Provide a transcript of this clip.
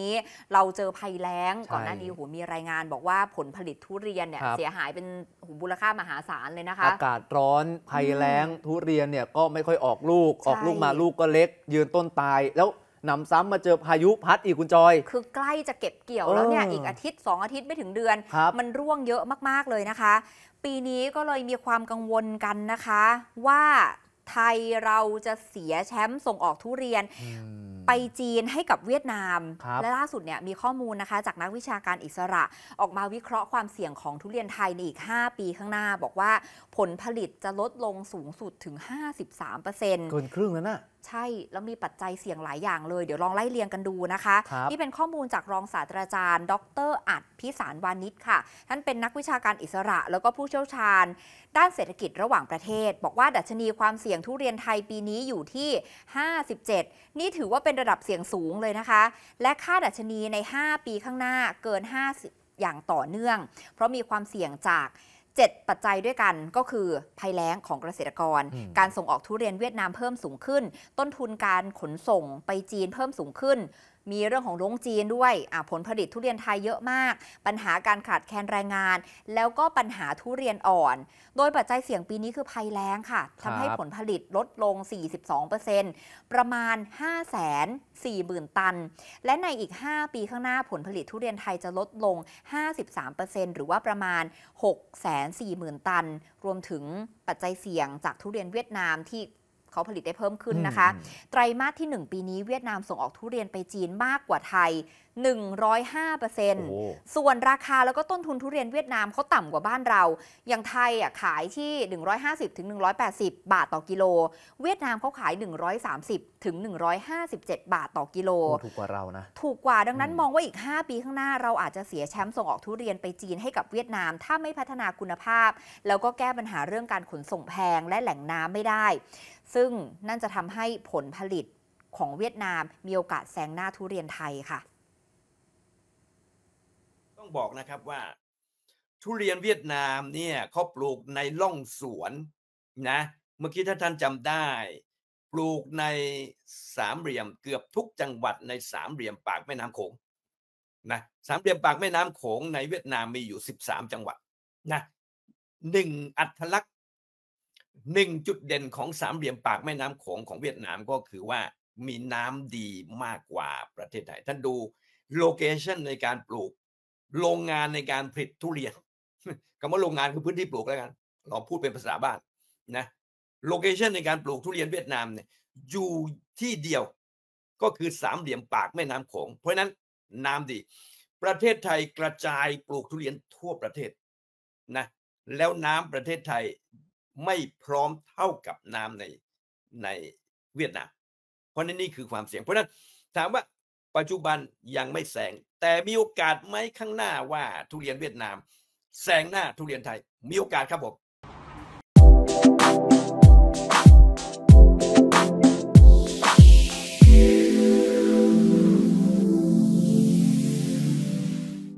นี้เราเจอภัยแล้งก่อนหน้านี้โหมีรายงาน บอกว่าผลผลิตทุเรียนเนี่ยเสียหายเป็นหูมูลค่ามหาศาลเลยนะคะอากาศร้อนภัยแล้ง ทุเรียนเนี่ยก็ไม่ค่อยออกลูกออกลูกมาลูกก็เล็ก ยืนต้นตาย แล้วนำซ้ำมาเจอพายุพัดอีกคุณจอย คือใกล้จะเก็บเกี่ยวแล้วเนี่ยอีกอาทิตย์ 2 อาทิตย์ไม่ถึงเดือน มันร่วงเยอะมากๆเลยนะคะ ปีนี้ก็เลยมีความกังวลกันนะคะ ว่าไทยเราจะเสียแชมป์ส่งออกทุเรียนไปจีนให้กับเวียดนาม และล่าสุดเนี่ยมีข้อมูลนะคะ จากนักวิชาการอิสระออกมาวิเคราะห์ความเสี่ยงของทุเรียนไทย ในอีก 5 ปีข้างหน้า บอกว่าผลผลิตจะลดลงสูงสุดถึง 53%เเกินครึ่งแล้วนะ ใช่ แล้วมีปัจจัยเสี่ยงหลายอย่างเลย เดี๋ยวลองไล่เรียงกันดูนะคะคนี่เป็นข้อมูลจากรองศาสตราจารย์ ดร อัดพิสารวานิชค่ะท่านเป็นนักวิชาการอิสระ แล้วก็ผู้เชี่ยวชาญด้านเศรษฐกิจระหว่างประเทศ บอกว่าดัชนีความเสี่ยงทุเรียนไทยปีนี้อยู่ที่ 57 นี่ถือว่าเป็น็นระดับเสี่ยงสูงเลยนะคะ และค่าดัชนีใน 5 ปีข้างหน้าเกิน5อย่างต่อเนื่องเพราะมีความเสี่ยงจาก 7 ปัจจัยด้วยกันก็คือภัยแล้งของเกษตรกร การส่งออกทุเรียนเวียดนามเพิ่มสูงขึ้น ต้นทุนการขนส่งไปจีนเพิ่มสูงขึ้นมีเรื่องของลงจีนด้วย ผลผลิตทุเรียนไทยเยอะมาก ปัญหาการขาดแคลนแรงงาน แล้วก็ปัญหาทุเรียนอ่อน โดยปัจจัยเสี่ยงปีนี้คือภัยแล้งค่ะทำให้ผลผลิตลดลง 42%ประมาณ 5 4 0 0 0 0 ตัน และในอีก 5 ปีข้างหน้าผลผลิตทุเรียนไทยจะลดลง 53%หรือว่าประมาณ6 4 0 0 0 0 ตัน รวมถึงปัจจัยเสี่ยงจากทุเรียนเวียดนามที่เขาผลิตได้เพิ่มขึ้นนะคะ ไตรมาสที่ 1 ปีนี้เวียดนามส่งออกทุเรียนไปจีนมากกว่าไทย105%ส่วนราคาแล้วก็ต้นทุนทุเรียนเวียดนามเขาต่ำกว่าบ้านเรา อย่างไทยอ่ะขายที่ 1 5 0หนึบาทต่อกิโล เวียดนามเขาขาย 1 3 0หนึบาทต่อกิโล ถูกกว่าเรานะ ถูกกว่าดังนั้นมองว่าอีก 5 ปีข้างหน้าเราอาจจะเสียแชมป์ส่งออกทุเรียนไปจีนให้กับเวียดนาม ถ้าไม่พัฒนาคุณภาพ แล้วก็แก้ปัญหาเรื่องการขนส่งแพงและแหล่งน้าไม่ได้ซึ่งนั่นจะทำให้ผลผลิตของเวียดนามมีโอกาสแซงหน้าทุเรียนไทยค่ะ ต้องบอกนะครับว่า ทุเรียนเวียดนามเนี่ยเขาปลูกในล่องสวนนะ เมื่อกี้ถ้าท่านจำได้ ปลูกในสามเหลี่ยมเกือบทุกจังหวัดในสามเหลี่ยมปากแม่น้ำโขงนะสามเหลี่ยมปากแม่น้ำโขงในเวียดนามมีอยู่13จังหวัดนะหนึ่งอัตลักษหนึ่งจุดเด่นของสามเหลี่ยมปากแม่น้ำโขงของเวียดนามก็คือว่ามีน้ำดีมากกว่าประเทศไทย ท่านดู โลเคชันในการปลูก โรงงานในการผลิตทุเรียนคำว่าโรงงานคือพื้นที่ปลูกแล้วกัน เราพูดเป็นภาษาบ้าน นะ โลเคชันในการปลูกทุเรียนเวียดนามเนี่ย อยู่ที่เดียวก็คือสามเหลี่ยมปากแม่น้ำโขงเพราะนั้นน้ำดี ประเทศไทยกระจายปลูกทุเรียนทั่วประเทศนะ แล้วน้ำประเทศไทยไม่พร้อมเท่ากับน้ำในในเวียดนาม เพราะนั่นนี่คือความเสี่ยง เพราะนั้นถามว่าปัจจุบันยังไม่แสงแต่มีโอกาสไหมข้างหน้าว่าทุเรียนเวียดนามแสงหน้าทุเรียนไทยมีโอกาสครับผม